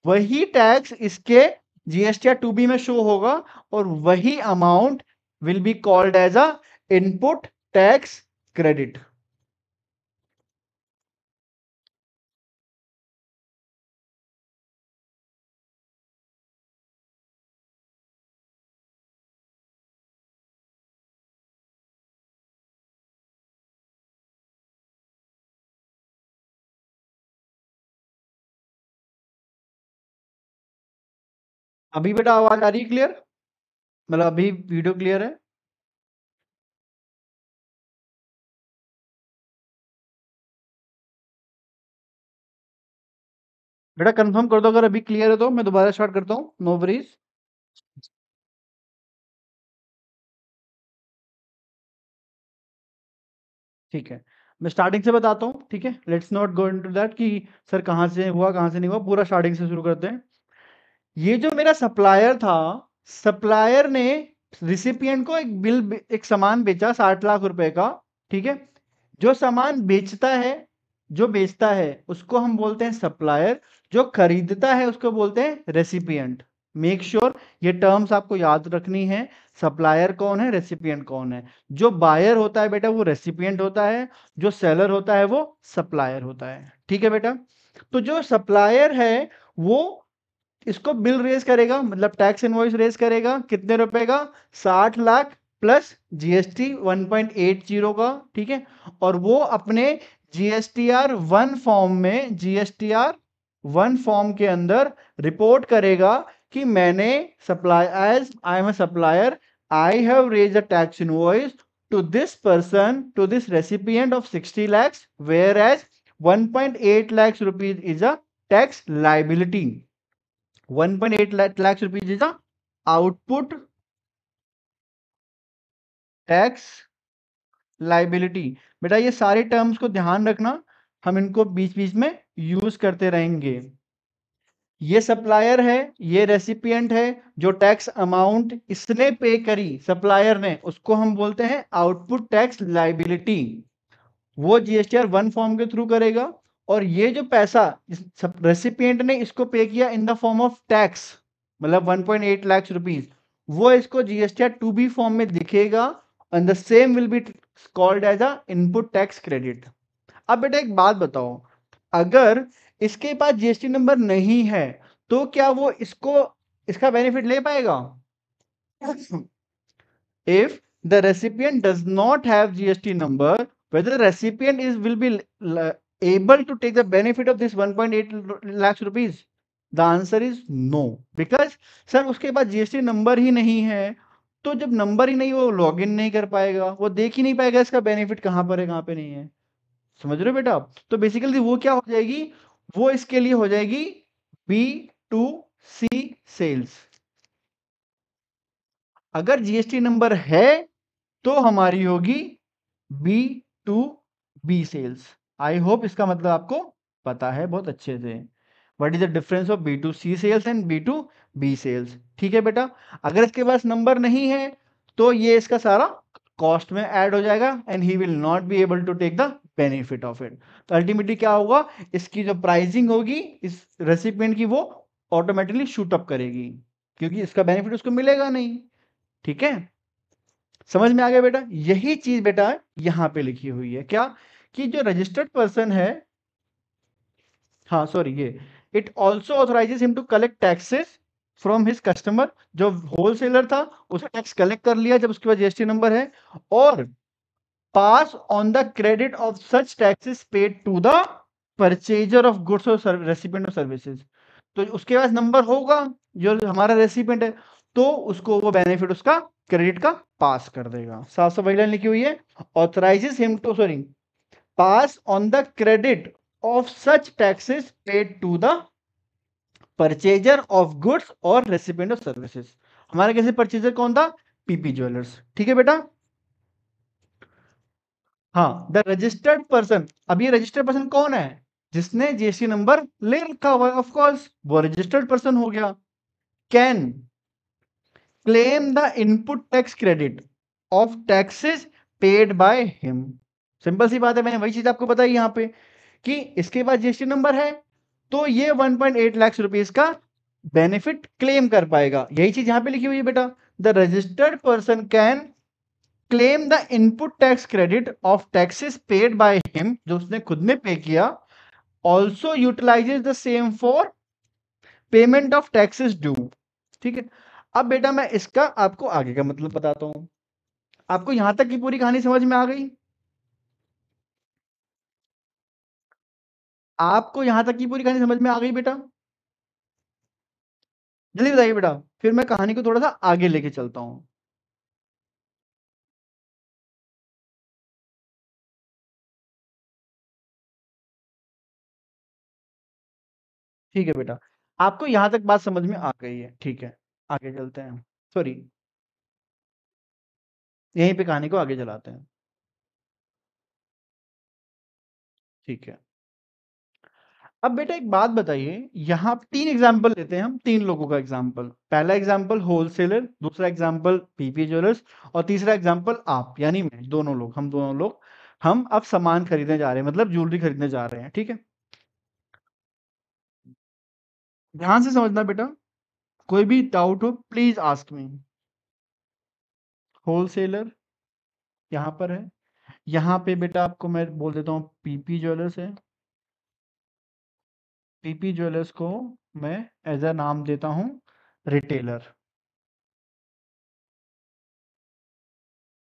वही टैक्स इसके जीएसटी टू बी में शो होगा और वही amount will be called as a input tax credit अभी बेटा आवाज आ रही है क्लियर मतलब अभी वीडियो क्लियर है बेटा कंफर्म कर दो अगर अभी क्लियर है तो मैं दोबारा स्टार्ट करता हूँ नो वरीज ठीक है मैं स्टार्टिंग से बताता हूँ ठीक है let's not go into that कि सर कहाँ से हुआ कहाँ से नहीं हुआ पूरा स्टार्टिंग से शुरू करते हैं ये जो मेरा सप्लायर था सप्लायर ने रिसिपियंट को एक बिल एक सामान बेचा साठ लाख रुपए का ठीक है जो सामान बेचता है जो बेचता है उसको हम बोलते हैं सप्लायर जो खरीदता है उसको बोलते हैं रेसिपियंट मेक श्योर ये टर्म्स आपको याद रखनी है सप्लायर कौन है रेसिपियंट कौन है जो बायर होता है बेटा वो रेसिपियंट होता है जो सेलर होता है वो सप्लायर होता है ठीक है बेटा तो जो सप्लायर है वो इसको बिल रेस करेगा मतलब टैक्स इनवॉइस रेस करेगा कितने रुपए का साठ लाख प्लस जीएसटी जीरो का ठीक है और वो अपने जीएसटीआर वन फॉर्म में जीएसटीआर वन फॉर्म के अंदर रिपोर्ट करेगा कि मैंने supply as I am a supplier I have raise a tax invoice to this person to this recipient of 60 lakhs whereas 1.8 lakhs rupees is a tax liability 1.8 lakh lakhs rupees tax liability बेटा ये सारे terms को ध्यान रखना हम इनको बीच बीच में use करते रहेंगे ये सप्लायर है ये रेसिपियंट है जो टैक्स अमाउंट इसने पे करी सप्लायर ने उसको हम बोलते हैं आउटपुट टैक्स लाइबिलिटी वो जीएसटीआर वन फॉर्म के थ्रू करेगा और ये जो पैसा रेसिपियंट ने इसको पे किया in the form of tax मतलब 1.8 लाख रुपीस वो इसको जीएसटी टू बी फॉर्म में दिखेगा and the same will be called as a input tax credit अब बेटा एक बात बताओ अगर इसके पास जीएसटी नंबर नहीं है तो क्या वो इसको इसका बेनिफिट ले पाएगा if the recipient does not have GST number whether the recipient is will be able to take the benefit of this 1.8 lakhs rupees the answer is no because sir उसके पास जीएसटी नंबर ही नहीं है तो जब number ही नहीं वो log in नहीं कर पाएगा वो देख ही नहीं पाएगा इसका बेनिफिट कहां पर है कहाँ पे नहीं है समझ रहे हो बेटा तो बेसिकली वो क्या हो जाएगी वो इसके लिए हो जाएगी बी टू सी सेल्स अगर जीएसटी नंबर है तो हमारी होगी B to B sales I hope इसका मतलब आपको पता है बहुत अच्छे से what is the difference of B to C sales and B to B sales ठीक है बेटा अगर इसके पास नंबर नहीं है तो ये इसका सारा कॉस्ट में ऐड हो जाएगा and he will not be able to take the benefit of it तो अल्टीमेटली क्या होगा इसकी जो प्राइसिंग होगी इस रेसिपेंट की वो ऑटोमेटिकली शूटअप करेगी क्योंकि इसका बेनिफिट उसको मिलेगा नहीं ठीक है समझ में आ गया बेटा यही चीज बेटा यहाँ पे लिखी हुई है क्या कि जो रजिस्टर्ड पर्सन है हाँ सॉरी ये it also authorizes him to collect taxes from his customer जो होलसेलर था उसने टैक्स कलेक्ट कर लिया जब उसके पास जीएसटी नंबर है और pass on the credit of such taxes paid to the purchaser of goods और रेसिपेंट ऑफ सर्विसेज तो उसके पास नंबर होगा जो हमारा रेसिपेंट है तो उसको वो बेनिफिट उसका क्रेडिट का पास कर देगा साफ सफाई लाइन लिखी हुई है authorizes him to sorry pass on the credit of such taxes paid to the purchaser of goods और रेसिपेंट ऑफ सर्विसेस हमारा कैसे परचेजर कौन था पीपी ज्वेलर्स ठीक है बेटा हाँ द रजिस्टर्ड पर्सन अब ये रजिस्टर्ड पर्सन कौन है जिसने जीएसटी नंबर ले रखा हुआ ऑफ कोर्स वो रजिस्टर्ड पर्सन हो गया can claim the input tax credit of taxes paid by him simple सी बात है मैंने वही चीज आपको बताई यहाँ पे कि इसके बाद जीएसटी नंबर है तो ये 1.8 लाख रुपीज का बेनिफिट क्लेम कर पाएगा यही चीज यहाँ पे लिखी हुई है बेटा the registered person can claim the input tax credit of taxes paid by him जो उसने खुद में पे किया also utilize the same for payment of taxes due ठीक है अब बेटा मैं इसका आपको आगे का मतलब बताता हूं आपको यहां तक की पूरी कहानी समझ में आ गई आपको यहां तक की पूरी कहानी समझ में आ गई बेटा जल्दी बताइए बेटा फिर मैं कहानी को थोड़ा सा आगे लेके चलता हूं ठीक है बेटा आपको यहां तक बात समझ में आ गई है ठीक है आगे चलते हैं सॉरी यहीं पे कहानी को आगे चलाते हैं ठीक है अब बेटा एक बात बताइए यहाँ तीन एग्जाम्पल लेते हैं हम तीन लोगों का एग्जाम्पल पहला एग्जाम्पल होलसेलर दूसरा एग्जाम्पल पीपी ज्वेलर्स और तीसरा एग्जाम्पल आप यानी मैं दोनों लोग हम दोनों लोग हम अब सामान खरीदने जा रहे हैं मतलब ज्वेलरी खरीदने जा रहे हैं ठीक है ध्यान से समझना बेटा कोई भी डाउट हो प्लीज आस्क मी होलसेलर यहां पर है यहां पे बेटा आपको मैं बोल देता हूँ पीपी ज्वेलर्स है पीपी ज्वेलर्स को मैं एज अ नाम देता हूं रिटेलर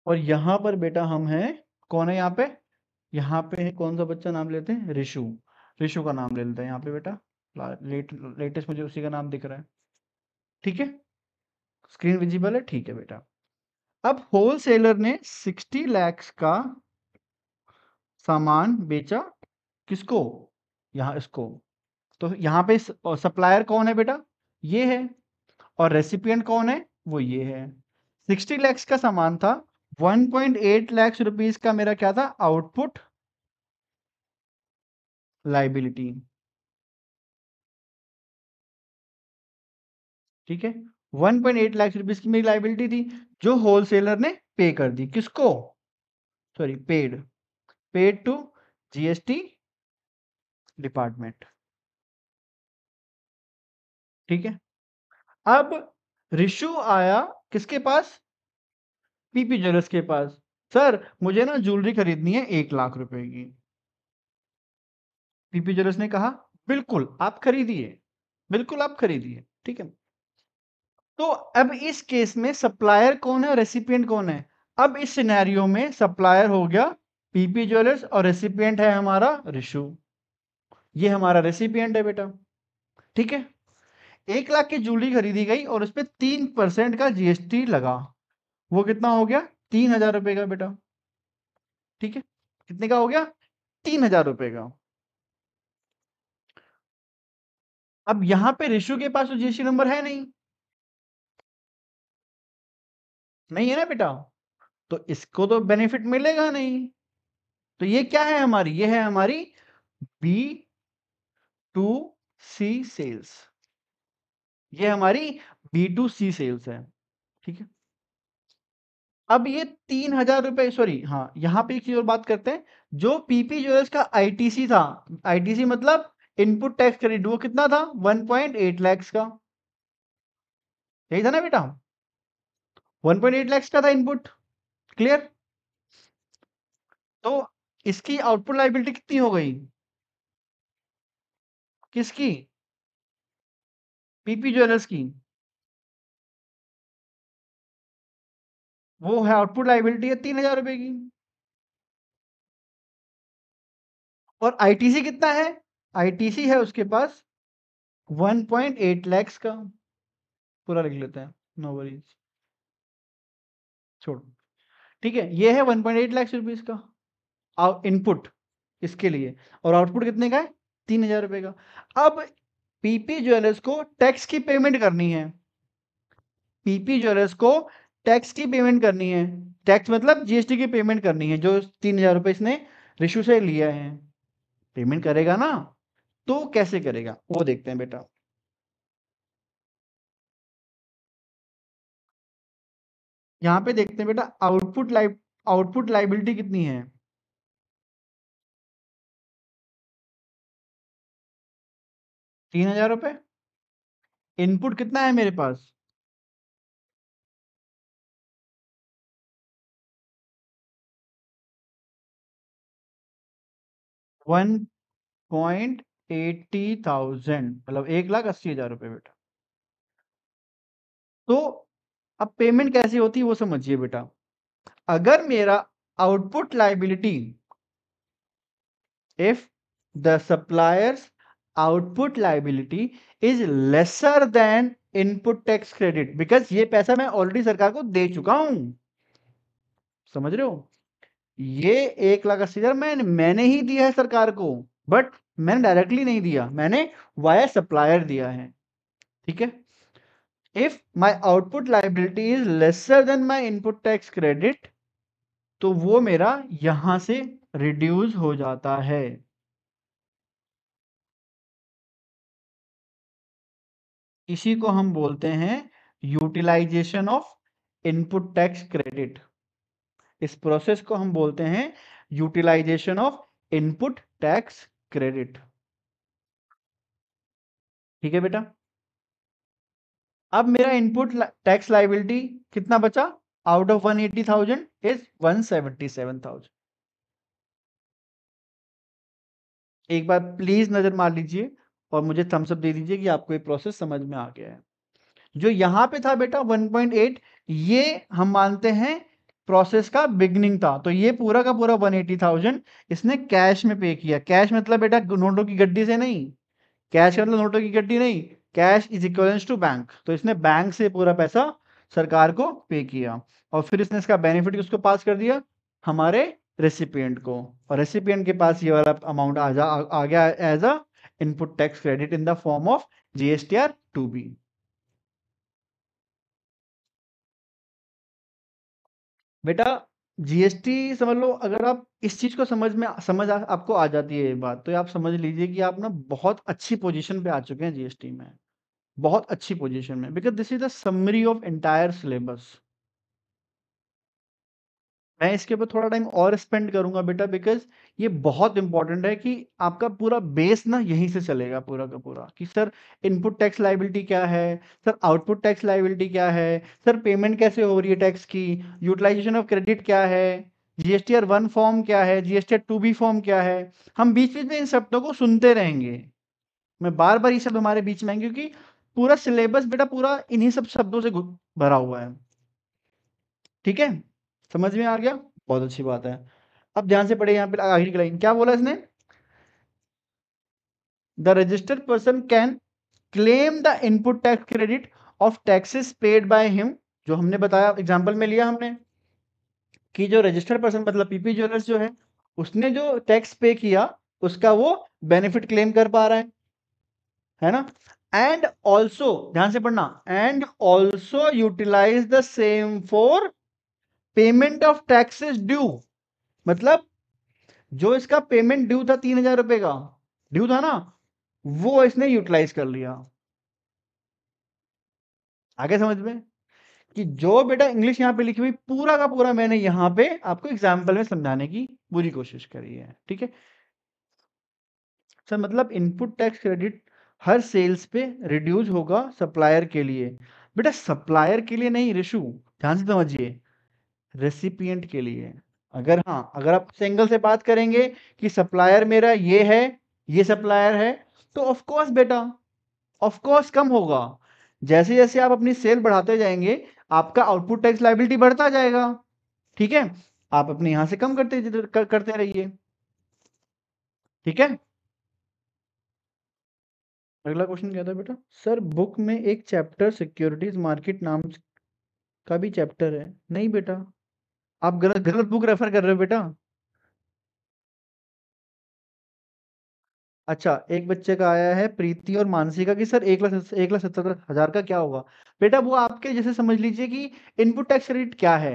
और यहाँ पर बेटा हम हैं कौन है यहाँ पे यहाँ पे है कौन सा बच्चा नाम लेते हैं रिशु रिशु का नाम ले लेते हैं यहाँ पे बेटा लेट लेटेस्ट मुझे उसी का नाम दिख रहा है ठीक है स्क्रीन विजिबल है ठीक है बेटा अब होलसेलर ने 60 लैक्स का सामान बेचा किसको यहां इसको तो यहाँ पे सप्लायर कौन है बेटा ये है और रेसिपियंट कौन है वो ये है सिक्सटी लैक्स का सामान था one point eight lakhs rupees का मेरा क्या था आउटपुट लाइबिलिटी ठीक है one point eight lakhs rupees की मेरी लाइबिलिटी थी जो होलसेलर ने पे कर दी किसको sorry paid paid to GST department ठीक है अब रिशु आया किसके पास पीपी ज्वेलर्स के पास सर मुझे ना ज्वेलरी खरीदनी है एक लाख रुपए की पीपी ज्वेलर्स ने कहा बिल्कुल आप खरीदिए बिल्कुल आप खरीदिए ठीक है तो अब इस केस में सप्लायर कौन है और रेसिपियंट कौन है अब इस सिनेरियो में सप्लायर हो गया पीपी ज्वेलर्स और रेसिपियंट है हमारा रिशु ये हमारा रेसिपियंट है बेटा ठीक है एक लाख की ज्वेलरी खरीदी गई और उस पर तीन परसेंट का जीएसटी लगा वो कितना हो गया तीन हजार रुपए का बेटा ठीक है कितने का हो गया तीन हजार रुपए का अब यहां पे रिशु के पास तो जीएसटी नंबर है नहीं नहीं है ना बेटा तो इसको तो बेनिफिट मिलेगा नहीं तो ये क्या है हमारी ये है हमारी बी टू सी सेल्स ये हमारी बी टू सी सेल्स है ठीक है अब ये तीन हजार रुपए सॉरी हाँ यहाँ पे एक चीज और बात करते हैं जो पीपी जो का आईटीसी था आईटीसी मतलब इनपुट टैक्स क्रेडिट वो कितना था 1.8 लाख का यही था ना बेटा 1.8 लाख का था इनपुट क्लियर तो इसकी आउटपुट लाइबिलिटी कितनी हो गई किसकी पीपी ज्वेलर्स की वो है आउटपुट लाइबिलिटी है तीन हजार रुपए की और आईटीसी कितना है आईटीसी है उसके पास 1.8 लैक्स का पूरा लिख लेते हैं नो वरीज छोड़ ठीक है ये है 1.8 लैक्स रुपीज का इनपुट इसके लिए और आउटपुट कितने का है तीन हजार रुपए का अब पीपी ज्वेलर्स को टैक्स की पेमेंट करनी है पीपी ज्वेलर्स को टैक्स की पेमेंट करनी है टैक्स मतलब जीएसटी की पेमेंट करनी है जो तीन हजार रुपए इसने रिशु से लिया है पेमेंट करेगा ना तो कैसे करेगा वो देखते हैं बेटा यहां पे देखते हैं बेटा आउटपुट लाइफ आउटपुट लाइबिलिटी कितनी है तीन हजार रुपये इनपुट कितना है मेरे पास वन पॉइंट एटी थाउजेंड मतलब एक लाख अस्सी हजार रुपये बेटा तो अब पेमेंट कैसे होती है वो समझिए बेटा अगर मेरा output liability if the suppliers output liability is lesser than input tax credit because ये पैसा मैं ऑलरेडी सरकार को दे चुका हूं समझ रहे हो ये एक लाख अस्सी हजार मैं मैंने ही दिया है सरकार को बट मैंने डायरेक्टली नहीं दिया मैंने वायर सप्लायर दिया है ठीक है if my output liability is lesser than my input tax credit तो वो मेरा यहां से रिड्यूस हो जाता है इसी को हम बोलते हैं utilization of input tax credit इस प्रोसेस को हम बोलते हैं utilization of input tax credit ठीक है बेटा अब मेरा इनपुट टैक्स लाइबिलिटी कितना बचा out of one eighty thousand is one seventy seven thousand एक बार प्लीज नजर मार लीजिए और मुझे थम्सअप दे दीजिए कि आपको ये प्रोसेस समझ में आ गया है जो यहाँ पे था बेटा 1.8 ये हम मानते हैं प्रोसेस का बिगनिंग था तो ये पूरा का पूरा 180,000 इसने कैश में पे किया कैश मतलब बेटा नोटों की गड्डी से नहीं कैश मतलब नोटों की गड्डी नहीं cash is equivalence to bank तो इसने बैंक से पूरा पैसा सरकार को पे किया और फिर इसने इसका बेनिफिट किसको पास कर दिया हमारे रेसिपियंट को और रेसिपियंट के पास ये वाला अमाउंट आ जा आ, आ गया as a input tax credit in the form of GSTR 2B. बेटा जीएसटी समझ लो अगर आप इस चीज को समझ में समझ आ, आपको आ जाती है ये बात तो आप समझ लीजिए कि आप ना बहुत अच्छी पोजीशन पे आ चुके हैं जीएसटी में बहुत अच्छी पोजीशन में because this is the summary of entire syllabus मैं इसके ऊपर थोड़ा टाइम और स्पेंड करूंगा बेटा बिकॉज ये बहुत इंपॉर्टेंट है कि आपका पूरा बेस ना यहीं से चलेगा पूरा का पूरा कि सर इनपुट टैक्स लाइबिलिटी क्या है सर आउटपुट टैक्स लाइबिलिटी क्या है सर पेमेंट कैसे हो रही है टैक्स की यूटिलाइजेशन ऑफ क्रेडिट क्या है जीएसटी आर वन फॉर्म क्या है GST R two B form क्या है हम बीच बीच में इन शब्दों को सुनते रहेंगे मैं बार बार ये शब्द हमारे बीच में आएंगे क्योंकि पूरा सिलेबस बेटा पूरा इन्हीं सब शब्दों से भरा हुआ है ठीक है समझ में आ गया बहुत अच्छी बात है अब ध्यान से पढ़े यहाँ पे आखिरी लाइन क्या बोला इसने the registered person can claim the input tax credit of taxes paid by him जो हमने बताया एग्जाम्पल में लिया हमने कि जो रजिस्टर्ड पर्सन मतलब पीपी ज्वेलर्स जो है उसने जो टैक्स पे किया उसका वो बेनिफिट क्लेम कर पा रहा है है ना एंड ऑल्सो ध्यान से पढ़ना and also utilise the same for payment of taxes due मतलब जो इसका पेमेंट ड्यू था तीन हजार रुपए का ड्यू था ना वो इसने यूटिलाइज कर लिया आगे समझ में कि जो बेटा इंग्लिश यहां पे लिखी हुई पूरा का पूरा मैंने यहां पे आपको एग्जाम्पल में समझाने की पूरी कोशिश करी है ठीक है सर मतलब इनपुट टैक्स क्रेडिट हर सेल्स पे रिड्यूस होगा सप्लायर के लिए बेटा सप्लायर के लिए नहीं रिशु ध्यान से समझिए रेसिपियंट के लिए अगर हाँ अगर आप सिंगल से बात करेंगे कि सप्लायर मेरा ये है ये सप्लायर है तो ऑफकोर्स बेटा ऑफकोर्स कम होगा जैसे जैसे आप अपनी सेल बढ़ाते जाएंगे आपका आउटपुट टैक्स लाइबिलिटी बढ़ता जाएगा ठीक है आप अपने यहां से कम करते कर, करते रहिए ठीक है अगला क्वेश्चन क्या था बेटा सर बुक में एक चैप्टर सिक्योरिटीज मार्केट नाम का भी चैप्टर है नहीं बेटा आप गलत गलत बुक रेफर कर रहे हो बेटा। अच्छा, एक बच्चे का आया है प्रीति और मानसी का कि सर हजार का क्या होगा? बेटा वो आपके जैसे समझ लीजिए कि इनपुट टैक्स रेट क्या है?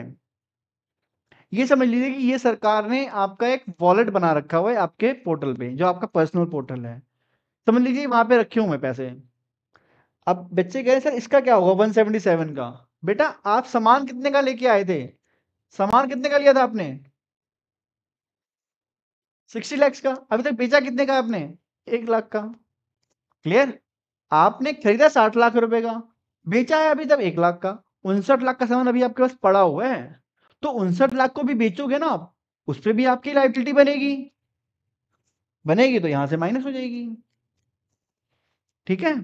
ये समझ लीजिए कि ये सरकार ने आपका एक वॉलेट बना रखा हुआ है आपके पोर्टल पे, जो आपका पर्सनल पोर्टल है। समझ लीजिए वहां पे रखे हुए पैसे। अब बच्चे कह रहे हैं सर इसका क्या होगा वन का? बेटा आप सामान कितने का लेके आए थे? सामान कितने का लिया था आपने सिक्सटी लैक्स का अभी तक बेचा कितने का आपने एक लाख का क्लियर आपने खरीदा साठ लाख रुपए का बेचा है अभी तक एक लाख का उनसठ लाख का सामान अभी आपके पास पड़ा हुआ है तो उनसठ लाख को भी बेचोगे ना आप उस पर भी आपकी लाइबिलिटी बनेगी बनेगी तो यहां से माइनस हो जाएगी ठीक है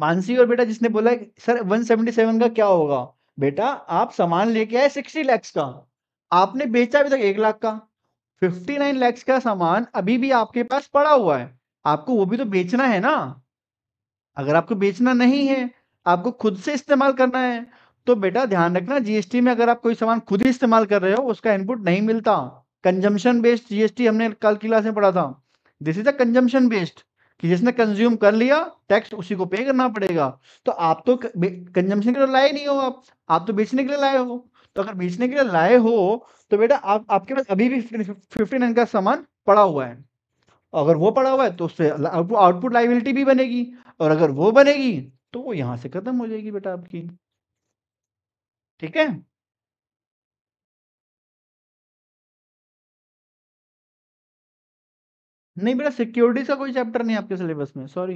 मानसी और बेटा जिसने बोला सर 177 का क्या होगा बेटा आप सामान लेके आए 60 लैक्स का आपने बेचा अभी तक एक लाख का 59 लैक्स का सामान अभी भी आपके पास पड़ा हुआ है आपको वो भी तो बेचना है ना अगर आपको बेचना नहीं है आपको खुद से इस्तेमाल करना है तो बेटा ध्यान रखना जीएसटी में अगर आप कोई सामान खुद ही इस्तेमाल कर रहे हो उसका इनपुट नहीं मिलता कंजम्पशन बेस्ड जीएसटी हमने कल की क्लास में पढ़ा था this is a consumption based कि जिसने कंज्यूम कर लिया टैक्स उसी को पे करना पड़ेगा तो आप तो कंजम्पशन के लिए लाए नहीं हो आप आप तो बेचने के लिए लाए हो तो अगर बेचने के लिए लाए हो तो बेटा आप आपके पास अभी भी फिफ्टी हंड्रेड का सामान पड़ा हुआ है अगर वो पड़ा हुआ है तो उससे आउटपुट लाइबिलिटी भी बनेगी और अगर वो बनेगी तो वो यहां से खत्म हो जाएगी बेटा आपकी ठीक है नहीं बेटा सिक्योरिटीज का कोई चैप्टर नहीं आपके सिलेबस में sorry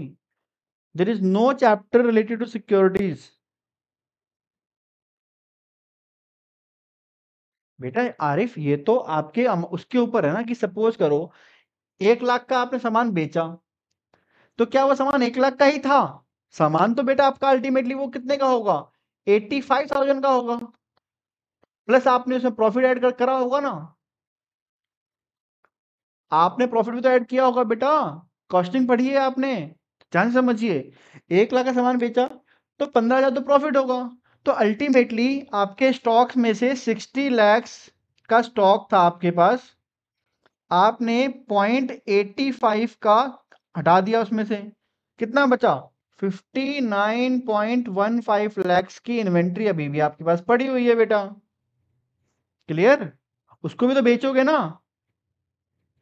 there is no chapter related to securities बेटा आरिफ ये तो आपके उसके ऊपर है ना कि सपोज करो एक लाख का आपने सामान बेचा तो क्या वो सामान एक लाख का ही था सामान तो बेटा आपका अल्टीमेटली वो कितने का होगा एट्टी फाइव थाउजेंड का होगा प्लस आपने उसमें प्रॉफिट ऐड कर करा होगा ना आपने प्रॉफिट भी तो ऐड किया होगा बेटा कॉस्टिंग पढ़ी है आपने ध्यान समझिए एक लाख का सामान बेचा तो पंद्रह हजार तो प्रॉफिट होगा तो अल्टीमेटली आपके स्टॉक्स में से सिक्सटी लैक्स का स्टॉक था आपके पास आपने पॉइंट एट्टी फाइव का हटा दिया उसमें से कितना बचा fifty nine point one five lakhs की इन्वेंट्री अभी भी आपके पास पड़ी हुई है बेटा क्लियर उसको भी तो बेचोगे ना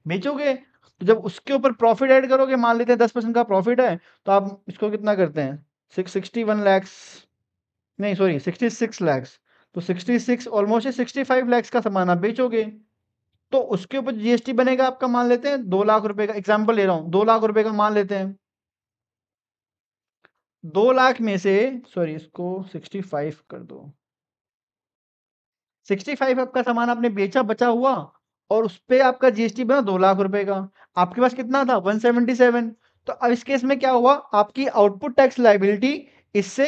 बेचोगे तो जब उसके ऊपर प्रॉफिट ऐड करोगे मान लेते हैं दस परसेंट का प्रॉफिट है तो आप इसको कितना करते हैं सिक्सटी वन लैक्स नहीं सॉरी सिक्सटी सिक्स लैक्स तो sixty six almost sixty five lakhs का सामान आप बेचोगे तो उसके ऊपर जीएसटी बनेगा आपका मान लेते हैं दो लाख रुपए का एग्जाम्पल ले रहा हूँ दो लाख रुपए का मान लेते हैं दो लाख में से सॉरी इसको सिक्सटी फाइव कर दो सिक्सटी फाइव आपका सामान आपने बेचा बचा हुआ और उस पर आपका जीएसटी बना दो लाख रुपए का आपके पास कितना था 177 तो अब इस केस में क्या हुआ आपकी आउटपुट टैक्स लाइबिलिटी इससे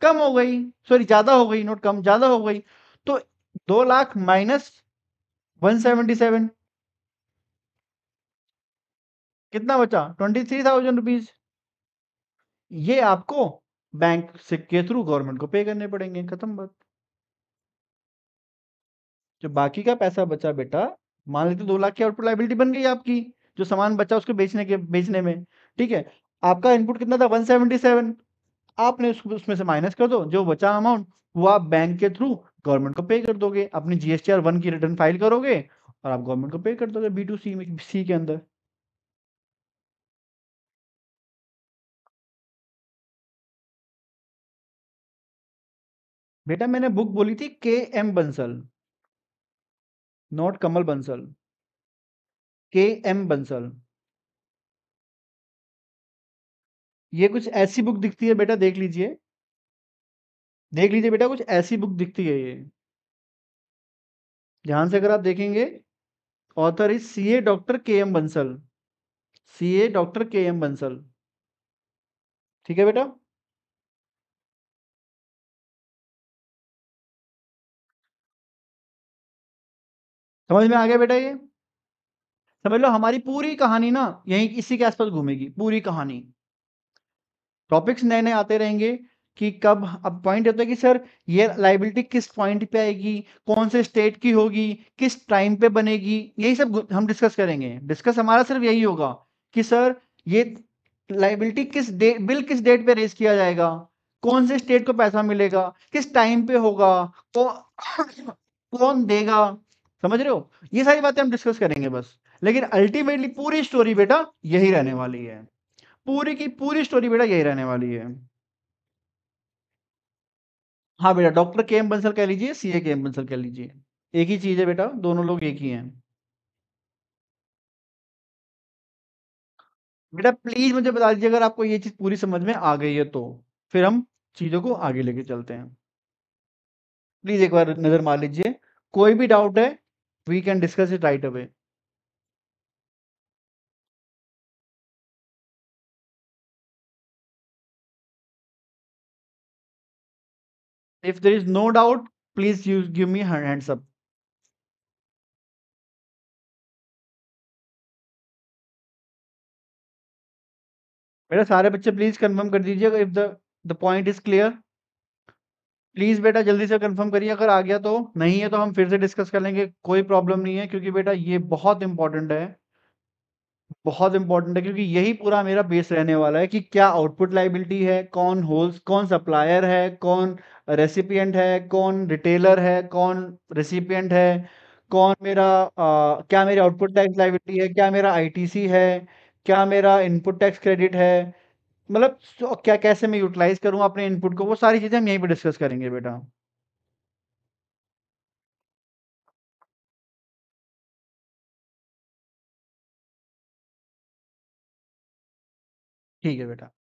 कम हो गई सॉरी ज्यादा हो गई नोट कम ज्यादा हो गई तो दो lakh minus one seventy seven कितना बचा ट्वेंटी थ्री थाउजेंड रुपीज ये आपको बैंक से के थ्रू गवर्नमेंट को पे करने पड़ेंगे खत्म बात जो बाकी का पैसा बचा बेटा मान लेते दो लाख की आउटपुट लाइबिलिटी बन गई आपकी जो सामान बचा उसको बेचने के बेचने में ठीक है आपका इनपुट कितना था सेवन आपने उसको उसमें से माइनस कर दो जो बचा अमाउंट वो आप बैंक के थ्रू गवर्नमेंट को पे कर दोगे अपनी आर वन की रिटर्न फाइल करोगे और आप गवर्नमेंट को पे कर दोगे बी टू सी में सी के अंदर बेटा मैंने बुक बोली थी K M Bansal not Kamal Bansal K M Bansal ये कुछ ऐसी बुक दिखती है बेटा देख लीजिए देख लीजिए बेटा कुछ ऐसी बुक दिखती है ये ध्यान से अगर आप देखेंगे author is C A doctor K M Bansal C A doctor K M Bansal ठीक है बेटा समझ में आ गया बेटा ये समझ लो हमारी पूरी कहानी ना यही इसी के आसपास घूमेगी पूरी कहानी टॉपिक्स नए नए आते रहेंगे कि कब अब पॉइंट होता है कि सर ये लाइबिलिटी किस पॉइंट पे आएगी कौन से स्टेट की होगी किस टाइम पे बनेगी यही सब हम डिस्कस करेंगे डिस्कस हमारा सिर्फ यही होगा कि सर ये लाइबिलिटी किस डेट बिल किस डेट पे रेज किया जाएगा कौन से स्टेट को पैसा मिलेगा किस टाइम पे होगा <coughs> कौन देगा समझ रहे हो ये सारी बातें हम डिस्कस करेंगे बस लेकिन अल्टीमेटली पूरी स्टोरी बेटा यही रहने वाली है पूरी की पूरी स्टोरी बेटा यही रहने वाली है हाँ बेटा डॉक्टर के एम बंसल कह लीजिए सीए के एम बंसल कह लीजिए एक ही चीज है बेटा दोनों लोग एक ही हैं बेटा प्लीज मुझे बता दीजिए अगर आपको ये चीज पूरी समझ में आ गई है तो फिर हम चीजों को आगे लेके चलते हैं प्लीज एक बार नजर मार लीजिए कोई भी डाउट है we can discuss it right away. If there is no doubt, please use, give me hands up. मेरा सारे बच्चे प्लीज कंफर्म कर दीजिएगा इफ प्लीज बेटा जल्दी से कंफर्म करिए अगर आ गया तो नहीं है तो हम फिर से डिस्कस कर लेंगे कोई प्रॉब्लम नहीं है क्योंकि बेटा ये बहुत इंपॉर्टेंट है बहुत इंपॉर्टेंट है क्योंकि यही पूरा मेरा बेस रहने वाला है कि क्या आउटपुट लाइबिलिटी है कौन होल्स कौन सप्लायर है कौन रेसिपियंट है कौन रिटेलर है कौन रेसिपियंट है कौन मेरा आ, क्या मेरी आउटपुट टैक्स लाइबिलिटी है क्या मेरा आईटीसी है क्या मेरा इनपुट टैक्स क्रेडिट है मतलब क्या कैसे मैं यूटिलाइज करूँ अपने इनपुट को वो सारी चीज़ें हम यहीं पर डिस्कस करेंगे बेटा ठीक है बेटा